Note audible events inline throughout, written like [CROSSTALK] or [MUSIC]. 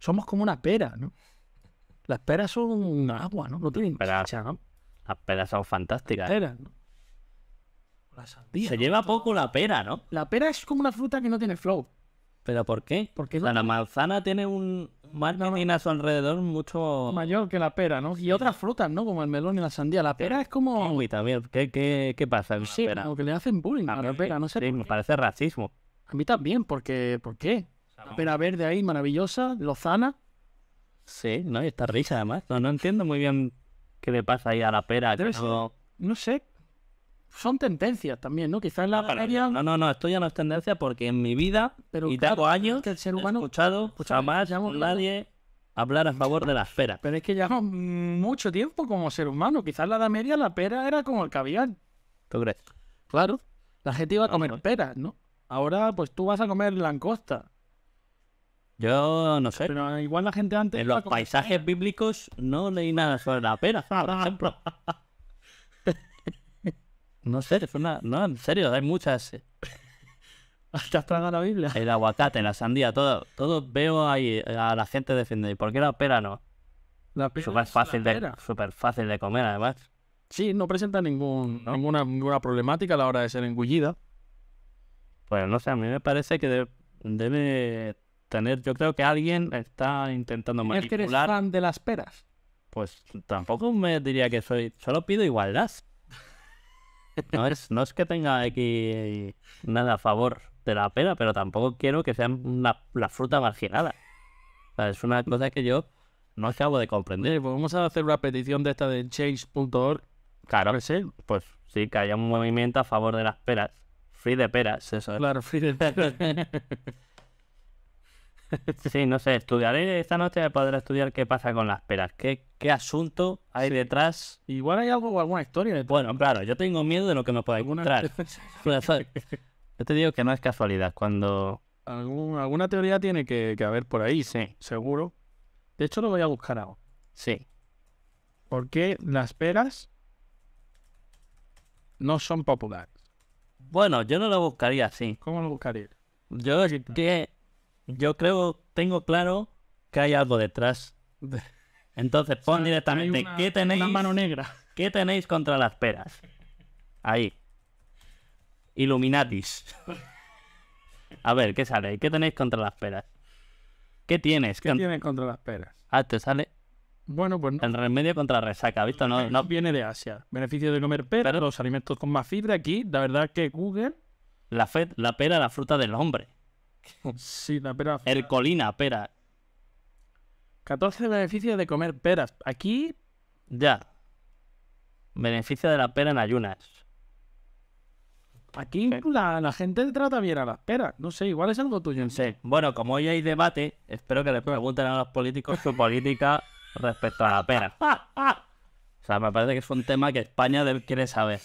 Somos como una pera, ¿no? Las peras son agua, ¿no? No tienen ¿no? Las peras son fantásticas. Las peras, ¿no? La sandía, Se lleva poco la pera, ¿no? La pera es como una fruta que no tiene flow. ¿Pero por qué? Porque la, manzana tiene un marketing a su alrededor mucho... Mayor que la pera, ¿no? Y otras frutas, ¿no? Como el melón y la sandía. La pera es como... Uy, también. ¿Qué, qué, qué pasa con sí, la que le hacen bullying a, la pera, no sé. Sí, me parece racismo. A mí también, porque... ¿Por qué? La pera verde ahí, maravillosa, lozana. Sí, ¿no? Y está risa además. No, no entiendo muy bien qué le pasa ahí a la pera. no... sé. Son tendencias también, ¿no? Quizás la pera ah, No, no, no, esto ya no es tendencia porque en mi vida, y tengo años, que el ser humano... he escuchado escucha, pues, jamás nadie hablar a favor de las peras. Pero es que llevamos mucho tiempo como ser humano. Quizás la Edad Media la pera era como el caviar. ¿Tú crees? Claro. La gente iba a comer peras, ¿no? Ahora, pues tú vas a comer langosta. Yo no sé. Pero igual la gente antes. En los paisajes eh". bíblicos no leí nada sobre la pera, por ejemplo. [LAUGHS] no sé, es una... no, en serio, hay muchas. has tragado la Biblia? El aguacate, la sandía, todo, todo veo ahí a la gente defender. ¿Y por qué la pera no? La pera súper fácil, de, fácil de comer, además. Sí, no presenta ningún, Ninguna, problemática a la hora de ser engullida. Pues no sé, a mí me parece que debe yo creo que alguien está intentando manipular. ¿Es que eres fan de las peras? Pues tampoco me diría que soy. Solo pido igualdad. No es, no es que tenga aquí nada a favor de la pera, pero tampoco quiero que sea la fruta marginada. es una cosa que yo no acabo de comprender. Pues vamos a hacer una petición de esta de change.org. Claro que sí. Pues sí, que haya un movimiento a favor de las peras. Free de peras, eso. Claro, free de peras. [LAUGHS] [LAUGHS] Sí, no sé, estudiaré esta noche, podré estudiar qué pasa con las peras, qué, asunto hay detrás. Igual hay algo, o alguna historia detrás. Bueno, claro, yo tengo miedo de lo que nos pueda encontrar. [LAUGHS] [LAUGHS] yo te digo que no es casualidad, cuando... alguna teoría tiene que, haber por ahí, sí. Seguro. De hecho, lo voy a buscar ahora. Sí. ¿Por qué las peras no son populares? Bueno, yo no lo buscaría así. ¿Cómo lo buscaría? Yo que yo creo, tengo claro que hay algo detrás. [LAUGHS] Entonces pon directamente qué tenéis. mano negra. ¿Qué tenéis contra las peras? Ahí. Illuminatis. [LAUGHS] A ver, ¿qué sale? ¿Qué tenéis contra las peras? ¿Qué tienes? ¿Qué tienes contra las peras? Ah, te sale. Bueno, pues El remedio contra la resaca, ¿visto? No, no... Viene de Asia. Beneficio de comer peras, los alimentos con más fibra aquí. La verdad que Google. La, Fed, la pera, la fruta del hombre. Sí, la pera. Ercolina, pera. 14 beneficios de comer peras. Aquí. Ya. Beneficio de la pera en ayunas. Aquí la, gente trata bien a las peras. No sé, igual es algo tuyo. en sé. Bueno, como hoy hay debate, espero que les pregunten a los políticos su política respecto a la pera. O sea, me parece que es un tema que España quiere saber.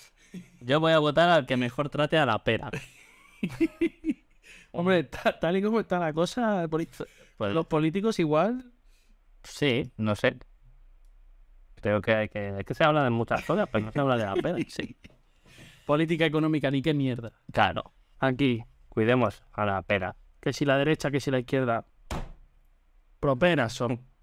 Yo voy a votar al que mejor trate a la pera. Hombre, tal, y como está la cosa, pues los políticos igual. Sí, no sé. Creo que, hay que es que se habla de muchas cosas, pero no se habla de la [LAUGHS] pera. Sí. Política económica, ni qué mierda. Claro. Aquí, cuidemos a la pera. Que si la derecha, que si la izquierda. Properas son.